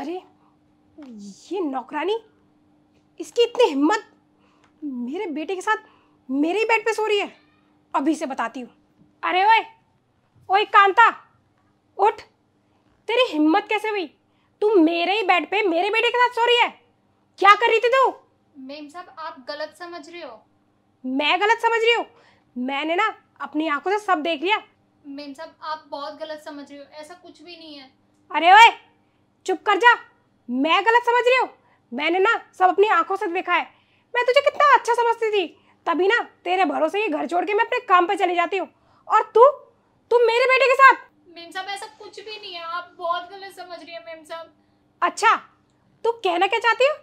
अरे ये नौकरानी इसकी इतनी हिम्मत मेरे बेटे के साथ मेरे ही बेड पे सो रही है अभी से बताती हूँ अरे ओए ओए कांता उठ तेरी हिम्मत कैसे हुई तू मेरे ही बेड पे मेरे बेटे के साथ सो रही है क्या कर रही थी तू मेम साहब आप गलत समझ रहे हो मैं गलत समझ रही हूँ मैंने ना अपनी आंखों से सब देख लिया मेम साहब आप बहुत गलत समझ रहे हो ऐसा कुछ भी नहीं है अरे ओए चुप कर जा मैं गलत समझ रही हूँ मैंने ना सब अपनी आंखों से देखा है मैं तुझे कितना अच्छा समझती थी तभी ना तेरे भरोसे ये घर छोड़ के मैं अपने काम पे चली जाती हूँ और तू तू मेरे बेटे के साथ मेम साहब ऐसा कुछ भी नहीं है आप बहुत गलत समझ रही है मेम साहब अच्छा तू कहना क्या चाहती हो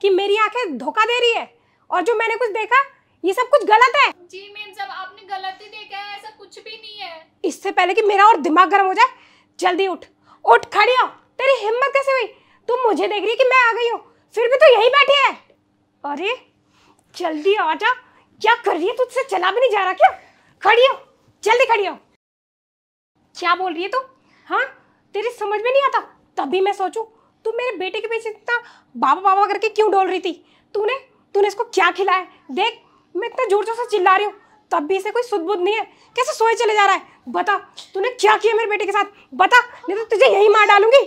कि मेरी आंखें धोखा दे रही है और जो मैंने कुछ देखा ये सब कुछ गलत है जी मेम साहब आपने गलत ही देखा है ऐसा कुछ भी नहीं है इससे पहले कि मेरा और दिमाग गर्म हो जाए जल्दी उठ उठ खड़ी हो तेरी हिम्मत कैसे हुई तुम मुझे देख रही कि मैं आ गई हूँ फिर भी तो यही बैठी है अरे जल्दी आ जा क्या कर रही है तुझसे चला भी नहीं जा रहा क्या खड़ी हो जल्दी खड़ी हो क्या बोल रही है तू हाँ तेरी समझ में नहीं आता तभी मैं सोचू तू मेरे बेटे के पीछे इतना बाबा बाबा करके क्यों डोल रही थी तूने तूने इसको क्या खिलाया देख मैं इतना जोर जोर से चिल्ला रही हूँ तब भी इसे कोई सुदबुद नहीं है कैसे सोए चले जा रहा है बता तूने क्या किया मेरे बेटे के साथ बता नहीं तो तुझे यही मार डालूंगी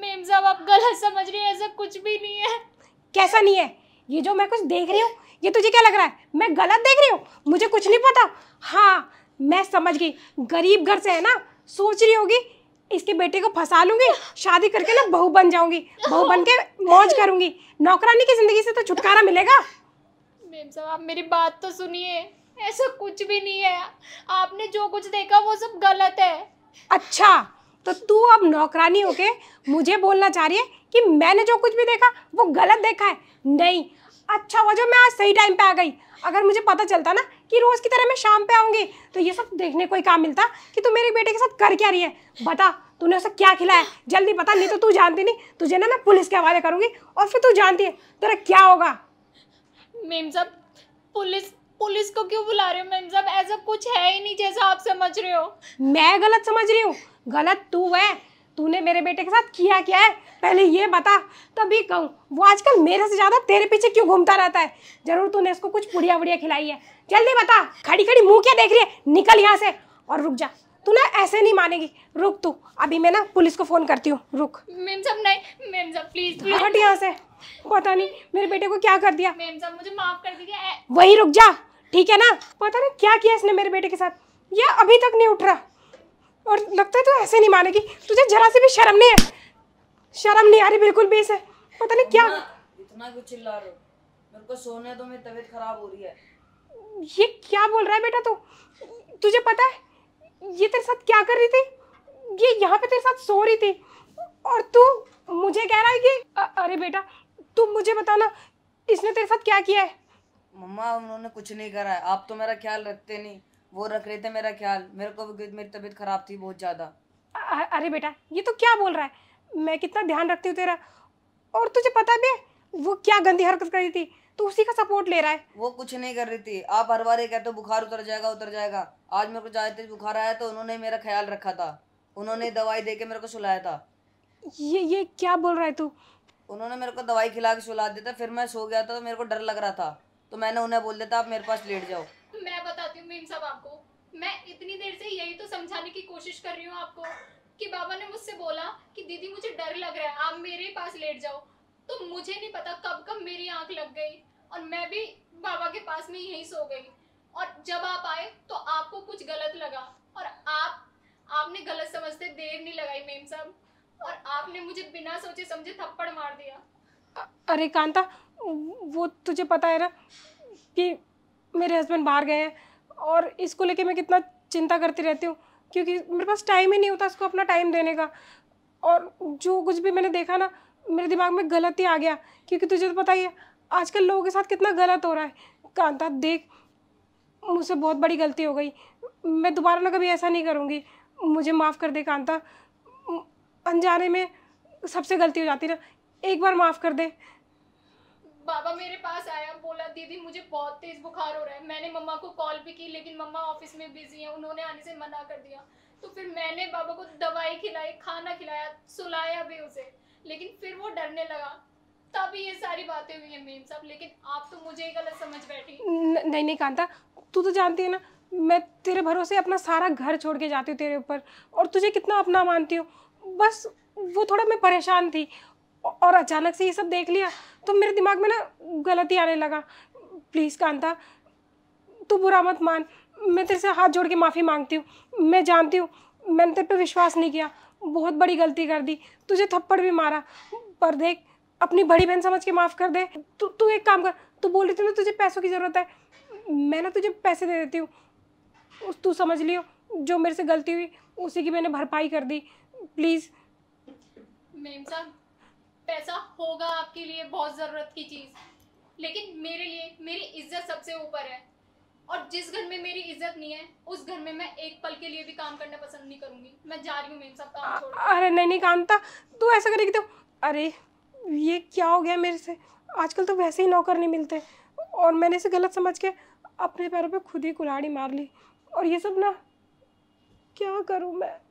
मेम साहब आप गलत समझ रही हैं ऐसा कुछ भी नहीं है कैसा नहीं है ये जो मैं कुछ देख रही हूँ ये तुझे क्या लग रहा है मैं गलत देख रही हूँ मुझे कुछ नहीं पता हाँ मैं समझ गई गरीब घर गर से है ना सोच रही होगी इसके बेटे को फंसा लूंगी शादी करके ना बहू बन जाऊंगी बहू बन के मौज करूंगी नौकरानी की जिंदगी से तो छुटकारा मिलेगा मेम साहब आप मेरी बात तो सुनिए ऐसा कुछ भी नहीं है आपने जो कुछ देखा वो सब गलत है अच्छा तो तू अब नौकरानी होके मुझे बोलना चाह रही है कि मैंने जो कुछ भी देखा वो गलत देखा है नहीं अच्छा वजह मैं आज सही टाइम पे आ गई अगर मुझे पता चलता ना कि रोज़ की तरह मैं शाम पे आऊँगी तो ये सब देखने को ही काम मिलता कि तू मेरे बेटे के साथ कर क्या रही है बता तूने उसे क्या खिलाया जल्दी बता नहीं तो तू जानती नहीं तुझे ना मैं पुलिस के हवाले करूँगी और फिर तू जानती है तेरा क्या होगा मेम साहब पुलिस पुलिस को क्यों बुला रहे हो मेम साहब ऐसा कुछ है ही नहीं जैसा आप समझ रहे हो मैं गलत समझ रही हूँ गलत तू है तूने मेरे बेटे के साथ किया क्या है पहले ये बता तभी कहूँ वो आजकल मेरे से ज़्यादा तेरे पीछे क्यों घूमता रहता है जरूर तूने इसको कुछ पुड़िया वुड़िया खिलाई है जल्दी बता खड़ी खड़ी मुंह क्या देख रही है निकल यहाँ से और रुक जा तू ना ऐसे नहीं मानेगी रुक तू अभी मैं ना पुलिस को फ़ोन करती हूँ रुक मैम साहब नहीं मैम साहब प्लीज़ प्लीज। हट यहाँ से पता नहीं मेरे बेटे को क्या कर दिया मैम साहब मुझे माफ़ कर दीजिए वही रुक जा ठीक है ना पता नहीं क्या किया इसने मेरे बेटे के साथ यह अभी तक नहीं उठ रहा और लगता है तू तो ऐसे नहीं मानेगी तुझे जरा से भी शर्म नहीं है शर्म नहीं आ रही बिल्कुल भी इसे पता नहीं क्या इतना क्यों चिल्ला रहे हो मेरे को सोने दो मेरी तबीयत खराब हो रही है ये क्या बोल रहा है बेटा तू तो? तुझे पता है ये तेरे साथ क्या कर रही थी ये यहाँ पे तेरे साथ सो रही थी और तू मुझे कह रहा है कि अरे बेटा तू मुझे बता ना इसने तेरे साथ क्या किया है मम्मा उन्होंने कुछ नहीं करा है आप तो मेरा ख्याल रखते नहीं वो रख रहे थे मेरा ख्याल मेरे को भी मेरी तबीयत खराब थी बहुत ज़्यादा अरे बेटा ये तो क्या बोल रहा है मैं कितना ध्यान रखती हूँ तेरा और तुझे पता भी है वो क्या गंदी हरकत कर रही थी तो उसी का सपोर्ट ले रहा है वो कुछ नहीं कर रही थी आप हर बार कहते हो बुखार उतर जाएगा उतर जाएगा आज मेरे को जाते बुखार आया तो उन्होंने मेरा ख्याल रखा था उन्होंने दवाई दे के मेरे को सुलाया था ये ये क्या बोल रहा है तू उन्होंने मेरे को दवाई खिला के सुला दिया था फिर मैं सो गया था तो मेरे को डर लग रहा था तो मैंने उन्हें बोल दिया था आप मेरे पास लेट जाओ में इन सब आपको मैं इतनी देर से यही तो समझाने की कोशिश कर रही हूँ आपको कि बाबा ने मुझसे बोला कि दीदी मुझे डर लग रहा है आप मेरे पास लेट जाओ तो मुझे नहीं पता कब कब मेरी आंख लग गई और मैं भी बाबा के पास में यहीं सो गई और जब आप आए तो आपको कुछ गलत लगा और आप आपने गलत समझते देर नहीं लगाई मेम साहब और आपने मुझे बिना सोचे समझे थप्पड़ मार दिया अरे कांता वो तुझे पता है ना कि मेरे हस्बैंड बाहर गए हैं और इसको लेके मैं कितना चिंता करती रहती हूँ क्योंकि मेरे पास टाइम ही नहीं होता इसको अपना टाइम देने का और जो कुछ भी मैंने देखा ना मेरे दिमाग में गलत ही आ गया क्योंकि तुझे तो पता ही है आजकल लोगों के साथ कितना गलत हो रहा है कांता देख मुझसे बहुत बड़ी गलती हो गई मैं दोबारा ना कभी ऐसा नहीं करूँगी मुझे माफ़ कर दे कांता अनजाने में सबसे गलती हो जाती ना एक बार माफ़ कर दे बाबा मेरे पास आया बोला दीदी मुझे बहुत तेज बुखार हो रहा है मैंने मम्मा को कॉल भी की लेकिन मम्मा ऑफिस में बिजी हैं उन्होंने आने से मना कर दिया तो फिर मैंने बाबा को दवाई खिलाई खाना खिलाया सुलाया भी उसे लेकिन फिर वो डरने लगा तब ये सारी बातें हुई है मेम साहब लेकिन आप तो मुझे ही गलत समझ बैठी नहीं नहीं कांता तू तो जानती है ना मैं तेरे भरोसे अपना सारा घर छोड़ के जाती हूँ तेरे ऊपर और तुझे कितना अपना मानती हूँ बस वो थोड़ा मैं परेशान थी और अचानक से ये सब देख लिया तो मेरे दिमाग में ना गलती आने लगा प्लीज़ कांता तू बुरा मत मान मैं तेरे से हाथ जोड़ के माफ़ी मांगती हूँ मैं जानती हूँ मैंने तेरे पे विश्वास नहीं किया बहुत बड़ी गलती कर दी तुझे थप्पड़ भी मारा पर देख अपनी बड़ी बहन समझ के माफ़ कर दे तू तू एक काम कर तू बोल रही थी ना तुझे पैसों की ज़रूरत है मैं ना तुझे पैसे दे देती हूँ उस तू समझ लियो जो मेरे से गलती हुई उसी की मैंने भरपाई कर दी प्लीज़ मेम साहब पैसा होगा आपके लिए बहुत ज़रूरत की चीज़ लेकिन मेरे लिए मेरी इज्जत सबसे ऊपर है और जिस घर में मेरी इज्जत नहीं है उस घर में मैं एक पल के लिए भी काम करना पसंद नहीं करूंगी मैं जा रही हूँ मेन सब काम अरे नहीं नहीं कांता तू ऐसा करेगी तो अरे ये क्या हो गया मेरे से आजकल तो वैसे ही नौकर नहीं मिलते और मैंने इसे गलत समझ के अपने पैरों पे खुद ही कुल्हाड़ी मार ली और ये सब ना क्या करूँ मैं